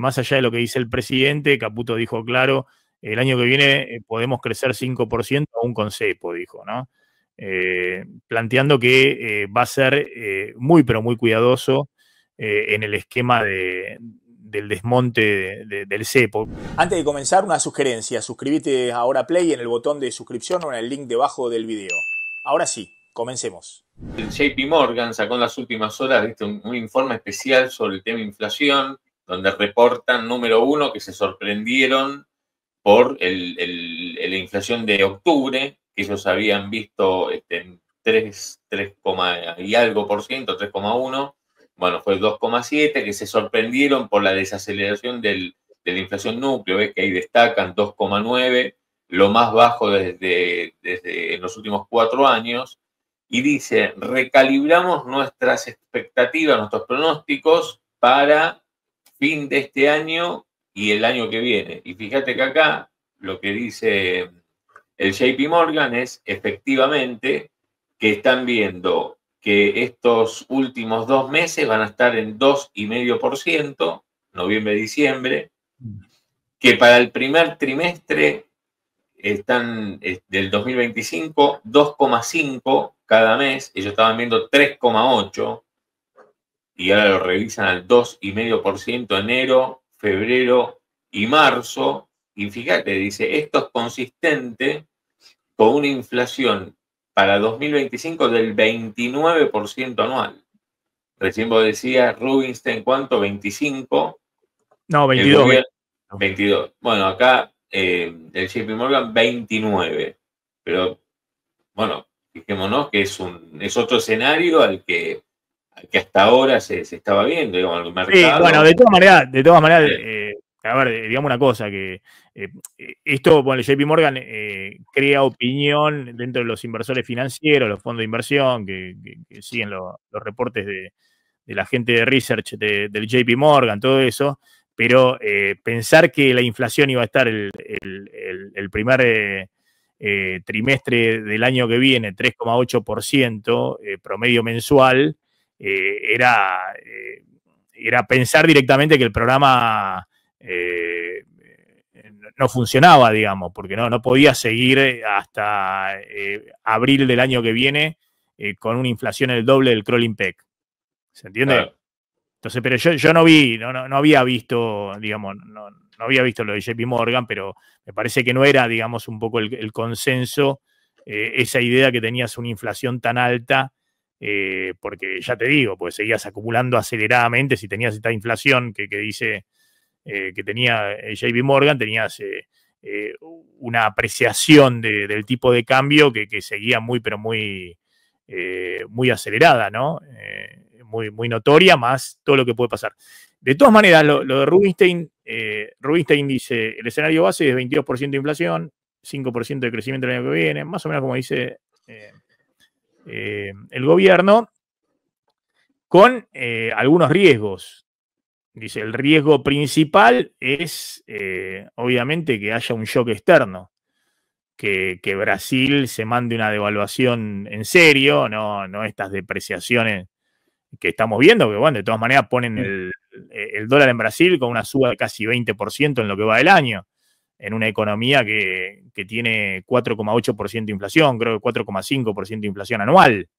Más allá de lo que dice el presidente, Caputo dijo claro, el año que viene eh, podemos crecer 5% aún con CEPO, dijo, ¿no? Eh, planteando que eh, va a ser muy, pero muy cuidadoso en el esquema del desmonte del CEPO. Antes de comenzar, una sugerencia. Suscríbete ahora a Play en el botón de suscripción o en el link debajo del video. Ahora sí, comencemos. El JP Morgan sacó en las últimas horas ¿viste? Un, informe especial sobre el tema inflación donde reportan, número uno, que se sorprendieron por la inflación de octubre, que ellos habían visto este, en 3, y algo por ciento, 3,1, bueno, fue 2,7, que se sorprendieron por la desaceleración de la inflación núcleo, que ahí destacan 2,9, lo más bajo desde, desde en los últimos cuatro años, y dice, recalibramos nuestras expectativas, nuestros pronósticos para fin de este año y el año que viene. Y fíjate que acá lo que dice el JP Morgan es efectivamente que están viendo que estos últimos dos meses van a estar en 2,5%, noviembre-diciembre, que para el primer trimestre están del 2025 2,5 cada mes, ellos estaban viendo 3,8 y ahora lo revisan al 2,5% enero, febrero y marzo. Y fíjate, dice, esto es consistente con una inflación para 2025 del 29% anual. Recién vos decías, Rubinstein, ¿cuánto? 25. No, 22. Bueno, acá eh, el JP Morgan 29. Pero bueno, fijémonos que es, un, es otro escenario al que que hasta ahora se, estaba viendo, digamos, el mercado. bueno, de todas maneras, de todas maneras, eh, a ver, digamos una cosa, que eh, esto, bueno, JP Morgan eh, crea opinión dentro de los inversores financieros, los fondos de inversión, que, siguen los reportes de, la gente de research del JP Morgan, todo eso, pero pensar que la inflación iba a estar el, el primer... trimestre del año que viene, 3,8% promedio mensual, eh, era, eh, era pensar directamente que el programa eh, no funcionaba, digamos, porque no, no podía seguir hasta abril del año que viene con una inflación el doble del crawling peg, ¿Se entiende? Entonces, pero yo, no vi, no, no, había visto, digamos, no, había visto lo de JP Morgan, pero me parece que no era, digamos, un poco el, consenso, esa idea que tenías una inflación tan alta eh, porque ya te digo, pues seguías acumulando aceleradamente, si tenías esta inflación que, dice eh, que tenía eh, JB Morgan, tenías una apreciación del tipo de cambio que, seguía muy, pero muy, muy acelerada, ¿no? muy, notoria, más todo lo que puede pasar. De todas maneras, lo, lo de Rubinstein, Rubinstein dice, el escenario base es 22% de inflación, 5% de crecimiento el año que viene, más o menos como dice... Eh, el gobierno con eh, algunos riesgos. Dice, el riesgo principal es, eh, obviamente, que haya un shock externo, que, Brasil se mande una devaluación en serio, no, no estas depreciaciones que estamos viendo, que bueno, de todas maneras ponen el, el dólar en Brasil con una suba de casi 20% en lo que va del año en una economía que, tiene 4,8% de inflación, creo que 4,5% de inflación anual.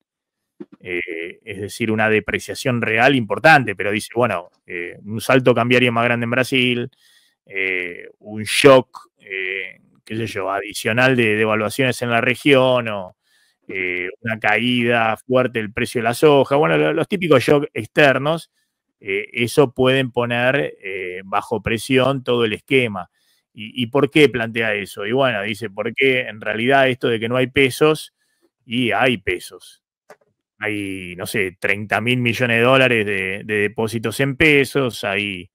Eh, es decir, una depreciación real importante, pero dice, bueno, eh, un salto cambiario más grande en Brasil, eh, un shock, qué sé yo, adicional de devaluaciones en la región o una caída fuerte del precio de la soja, bueno, los, los típicos shocks externos, eso pueden poner bajo presión todo el esquema. ¿Y, por qué plantea eso? Y bueno, dice, ¿por qué en realidad esto de que no hay pesos, y hay pesos. Hay, no sé, 30 mil millones de dólares de, depósitos en pesos, hay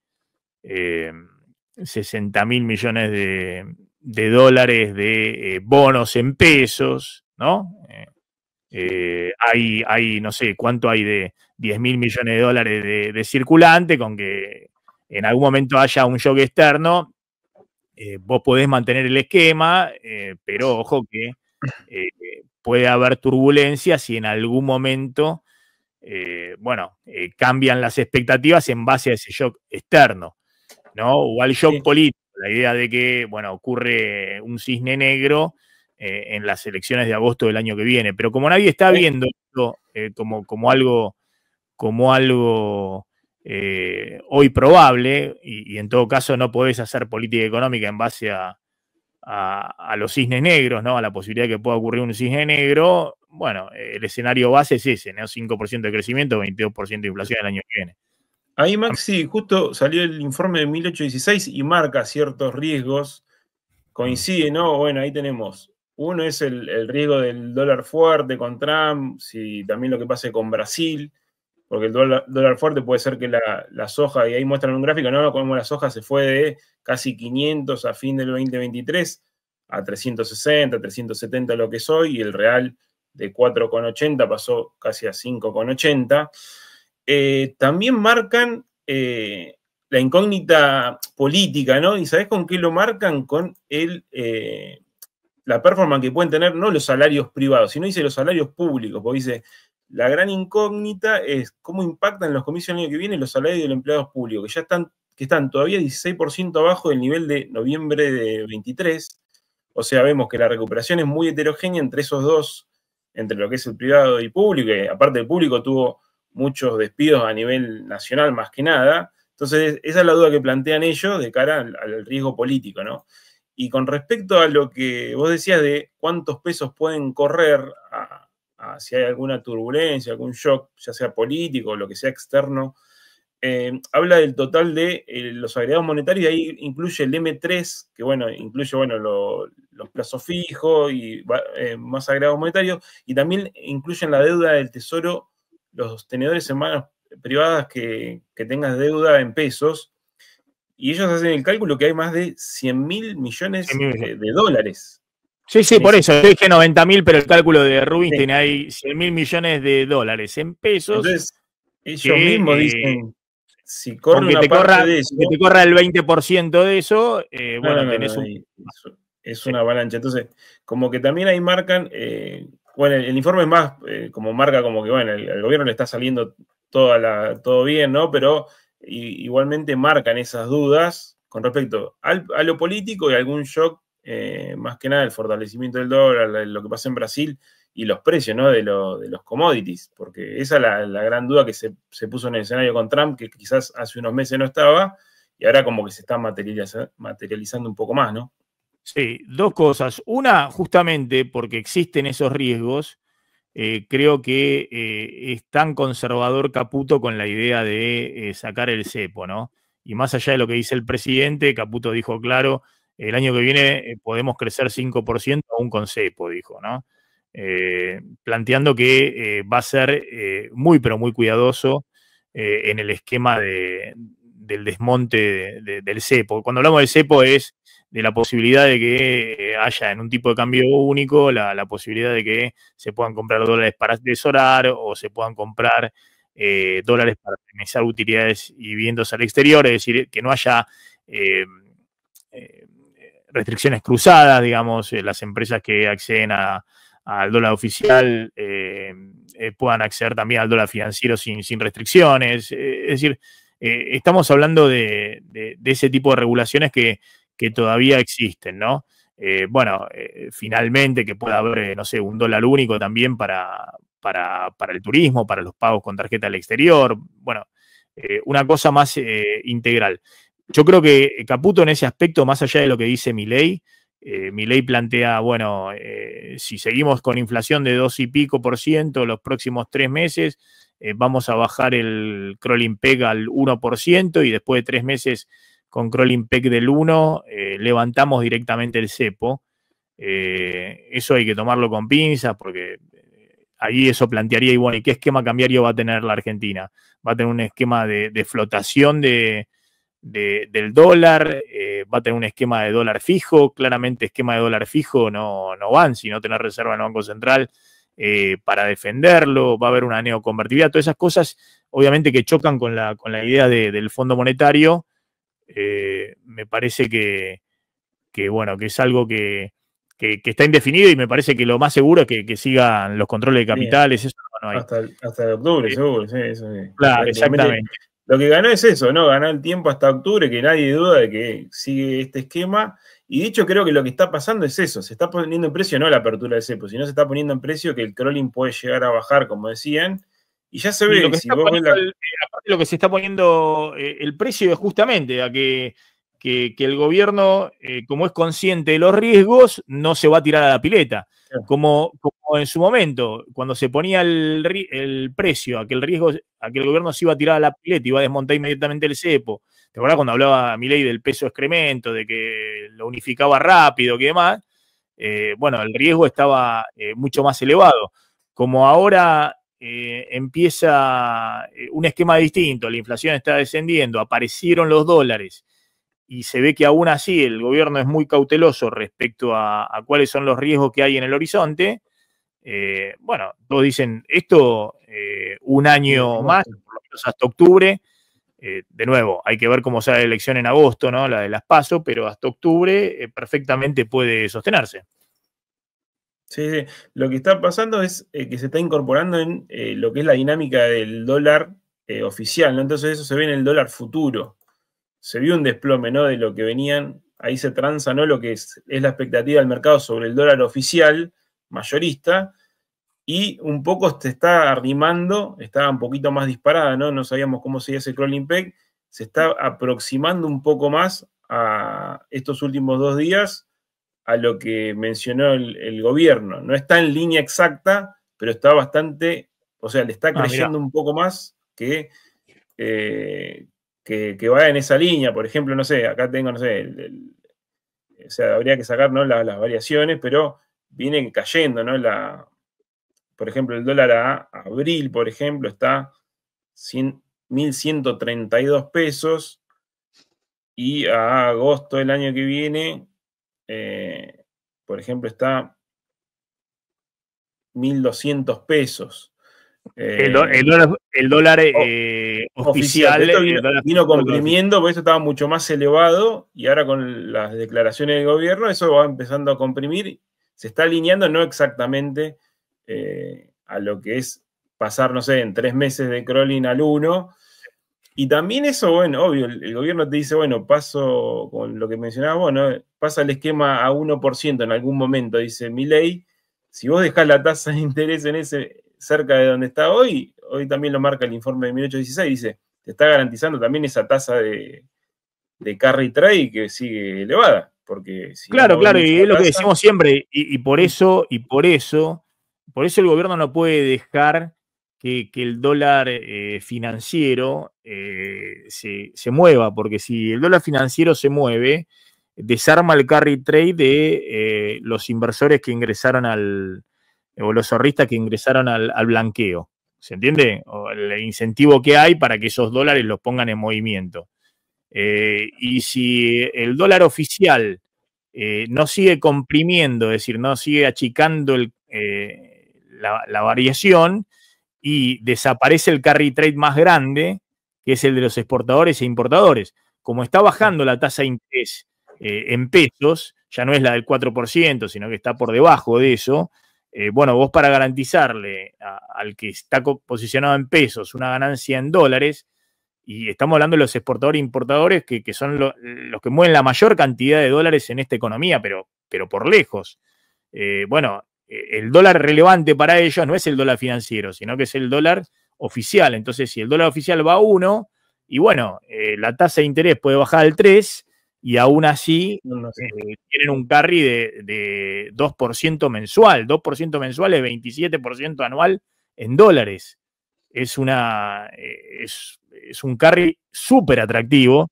60 eh, mil millones de, dólares de eh, bonos en pesos, ¿no? Eh, hay, hay, no sé, cuánto hay de 10 mil millones de dólares de, de circulante, con que en algún momento haya un shock externo, eh, vos podés mantener el esquema, eh, pero ojo que eh, puede haber turbulencias si en algún momento, bueno, cambian las expectativas en base a ese shock externo, ¿no? O al shock político, la idea de que, bueno, ocurre un cisne negro en las elecciones de agosto del año que viene, pero como nadie está viendo esto como, como algo, como algo eh, hoy probable, y, en todo caso no podés hacer política económica en base a, los cisnes negros, ¿no? A la posibilidad de que pueda ocurrir un cisne negro. Bueno, el escenario base es ese, ¿no? 5% de crecimiento, 22% de inflación el año que viene. Ahí, Maxi, justo salió el informe de 1816 y marca ciertos riesgos. Coincide, ¿no? Bueno, ahí tenemos. Uno es el, riesgo del dólar fuerte con Trump, si también lo que pase con Brasil, porque el dólar, fuerte puede ser que la, soja, y ahí muestran un gráfico, ¿no? Como la soja se fue de casi 500 a fin del 2023 a 360, 370 lo que soy, y el real de 4,80 pasó casi a 5,80. Eh, también marcan eh, la incógnita política, ¿no? ¿Y sabes con qué lo marcan? Con el, eh, la performance que pueden tener no los salarios privados, sino dice los salarios públicos, porque dice la gran incógnita es cómo impactan los comicios año que viene los salarios de los empleados públicos, que ya están, que están todavía 16% abajo del nivel de noviembre de 23. O sea, vemos que la recuperación es muy heterogénea entre esos dos, entre lo que es el privado y público, aparte el público tuvo muchos despidos a nivel nacional más que nada. Entonces, esa es la duda que plantean ellos de cara al, al riesgo político, ¿no? Y con respecto a lo que vos decías de cuántos pesos pueden correr a, si hay alguna turbulencia, algún shock, ya sea político, o lo que sea externo, eh, habla del total de eh, los agregados monetarios y ahí incluye el M3, que bueno, incluye bueno, los plazos fijos y eh, más agregados monetarios, y también incluyen la deuda del tesoro, los tenedores en manos privadas que, que tengas deuda en pesos, y ellos hacen el cálculo que hay más de 100 mil millones de dólares Sí, sí, por eso. Yo dije 90 mil, pero el cálculo de Rubin tiene ahí 100 mil millones de dólares en pesos. Entonces, ellos mismos eh, dicen, si te corra, que el 20% de eso, eh, bueno, tenés un... Es una avalancha. Entonces, como que también ahí marcan, eh, bueno, el, informe es más como marca como que, bueno, al gobierno le está saliendo todo bien, ¿no? Pero igualmente marcan esas dudas con respecto a lo político y algún shock eh, más que nada el fortalecimiento del dólar, lo que pasa en Brasil y los precios de, los commodities, porque esa es la, gran duda que se, puso en el escenario con Trump, que quizás hace unos meses no estaba, y ahora como que se está materializando un poco más, ¿no? Sí, dos cosas. Una, justamente porque existen esos riesgos, eh, creo que eh, es tan conservador Caputo con la idea de sacar el cepo, ¿no? Y más allá de lo que dice el presidente, Caputo dijo claro, el año que viene eh, podemos crecer 5% aún con CEPO, dijo, ¿no? Eh, planteando que eh, va a ser muy, pero muy cuidadoso en el esquema de, del desmonte del CEPO. Cuando hablamos del CEPO es de la posibilidad de que haya en un tipo de cambio único la, posibilidad de que se puedan comprar dólares para desorar o se puedan comprar dólares para minimizar utilidades y viviendas al exterior, es decir, que no haya restricciones cruzadas, digamos, eh, las empresas que acceden al dólar oficial eh, eh, puedan acceder también al dólar financiero sin, restricciones. es decir, estamos hablando de, ese tipo de regulaciones que, todavía existen, ¿no? bueno, finalmente que pueda haber, no sé, un dólar único también para, para, para el turismo, para los pagos con tarjeta al exterior, bueno, una cosa más integral yo creo que eh, Caputo en ese aspecto, más allá de lo que dice mi ley, eh, mi ley plantea, bueno, eh, si seguimos con inflación de dos y pico por ciento los próximos tres meses, vamos a bajar el crawling peg al 1% y después de tres meses con crawling peg del 1 levantamos directamente el cepo. eso hay que tomarlo con pinzas porque ahí eso plantearía, y bueno, ¿y qué esquema cambiario va a tener la Argentina? ¿Va a tener un esquema de flotación de, del dólar, eh, va a tener un esquema de dólar fijo, claramente esquema de dólar fijo no, no van, sino tener reserva en el Banco Central eh, para defenderlo, va a haber una neoconvertibilidad, todas esas cosas obviamente que chocan con la, con la idea del Fondo Monetario, eh, me parece que, que, bueno, que es algo que, está indefinido y me parece que lo más seguro es que, sigan los controles de capitales. Eso no hay. Hasta, octubre, seguro, sí, eso Claro, exactamente. Lo que ganó es eso, ¿no? Ganó el tiempo hasta octubre, que nadie duda de que sigue este esquema. Y de hecho, creo que lo que está pasando es eso. Se está poniendo en precio, no la apertura del cepo, sino se está poniendo en precio que el crawling puede llegar a bajar, como decían. Y ya se ve lo que, eh, lo que se está poniendo eh, el precio es justamente a que, el gobierno, eh, como es consciente de los riesgos, no se va a tirar a la pileta como, en su momento, cuando se ponía el, precio a que el riesgo, que el gobierno se iba a tirar a la pileta, y iba a desmontar inmediatamente el cepo. ¿Te acuerdas cuando hablaba Milei del peso excremento, de que lo unificaba rápido que demás? Eh, bueno, el riesgo estaba eh, mucho más elevado. Como ahora eh, empieza un esquema distinto, la inflación está descendiendo, aparecieron los dólares, y se ve que aún así el gobierno es muy cauteloso respecto a, cuáles son los riesgos que hay en el horizonte. Eh, bueno, todos dicen esto eh, un año más, por lo menos hasta octubre. Eh, de nuevo, hay que ver cómo sale la elección en agosto, ¿no? La de las PASO, pero hasta octubre perfectamente puede sostenerse. Sí, sí, lo que está pasando es que se está incorporando en lo que es la dinámica del dólar oficial, ¿no? Entonces eso se ve en el dólar futuro se vio un desplome ¿no? de lo que venían. Ahí se tranza ¿no? lo que es, la expectativa del mercado sobre el dólar oficial mayorista y un poco se está arrimando, está un poquito más disparada, ¿no? No sabíamos cómo sería ese crawling peg, se está aproximando un poco más a estos últimos dos días a lo que mencionó el, gobierno. No está en línea exacta, pero está bastante, o sea, le está ah, creciendo un poco más que, eh, que, va en esa línea. Por ejemplo, no sé, acá tengo, no sé, o sea, habría que sacar las, variaciones, pero viene cayendo, ¿no? La, por ejemplo, el dólar a abril, por ejemplo, está 1.132 pesos y a agosto del año que viene, eh, por ejemplo, está 1.200 pesos el, dólar, oficial, Vino, comprimiendo, porque eso estaba mucho más elevado y ahora con las declaraciones del gobierno eso va empezando a comprimir, se está alineando no exactamente eh, a lo que es pasar, no sé, en tres meses de crawling al uno Y también eso, bueno, obvio, el, gobierno te dice, bueno, paso con lo que mencionabas bueno, pasa el esquema a 1% en algún momento, dice mi ley, si vos dejás la tasa de interés en ese, cerca de donde está hoy, hoy también lo marca el informe de 1816, dice, te está garantizando también esa tasa de, de carry trade que sigue elevada. Porque claro, claro, y es lo que decimos siempre, y, por eso, y por eso, por eso el gobierno no puede dejar que, el dólar eh, financiero eh, se, mueva, porque si el dólar financiero se mueve, desarma el carry trade de eh, los inversores que ingresaron al, eh, o los zorristas que ingresaron al, blanqueo. ¿Se entiende? el incentivo que hay para que esos dólares los pongan en movimiento. Eh, y si el dólar oficial eh, no sigue comprimiendo, es decir, no sigue achicando la, la, variación y desaparece el carry trade más grande, que es el de los exportadores e importadores. Como está bajando la tasa de interés en pesos, ya no es la del 4%, sino que está por debajo de eso, eh, bueno, vos para garantizarle al que está posicionado en pesos una ganancia en dólares, y estamos hablando de los exportadores e importadores que, son los que mueven la mayor cantidad de dólares en esta economía, pero, pero por lejos. Eh, bueno, eh, el dólar relevante para ellos no es el dólar financiero, sino que es el dólar oficial. Entonces, si el dólar oficial va a 1, y bueno, la tasa de interés puede bajar al 3, y aún así eh, tienen un carry de, 2% mensual. 2% mensual es 27% anual en dólares. Es, una, eh, es, un carry súper atractivo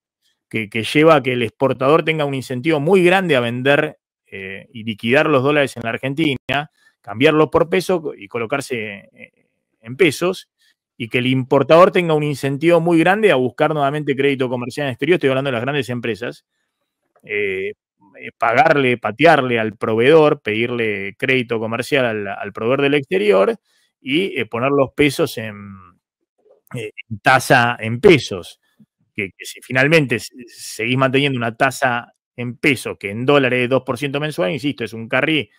que, lleva a que el exportador tenga un incentivo muy grande a vender eh, y liquidar los dólares en la Argentina, cambiarlos por peso y colocarse en pesos y que el importador tenga un incentivo muy grande a buscar nuevamente crédito comercial en el exterior, estoy hablando de las grandes empresas, eh, eh, pagarle, patearle al proveedor, pedirle crédito comercial al, proveedor del exterior y eh, poner los pesos en, tasa en pesos. Que, si finalmente seguís manteniendo una tasa en pesos que en dólares es 2% mensual, insisto, es un carry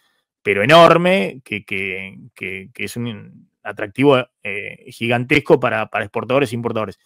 pero enorme, que, es un atractivo gigantesco para, para exportadores e importadores.